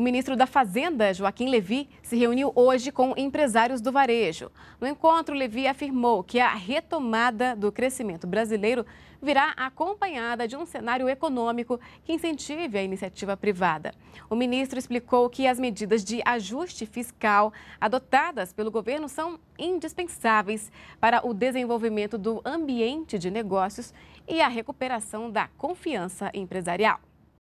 O ministro da Fazenda, Joaquim Levi, se reuniu hoje com empresários do varejo. No encontro, Levi afirmou que a retomada do crescimento brasileiro virá acompanhada de um cenário econômico que incentive a iniciativa privada. O ministro explicou que as medidas de ajuste fiscal adotadas pelo governo são indispensáveis para o desenvolvimento do ambiente de negócios e a recuperação da confiança empresarial.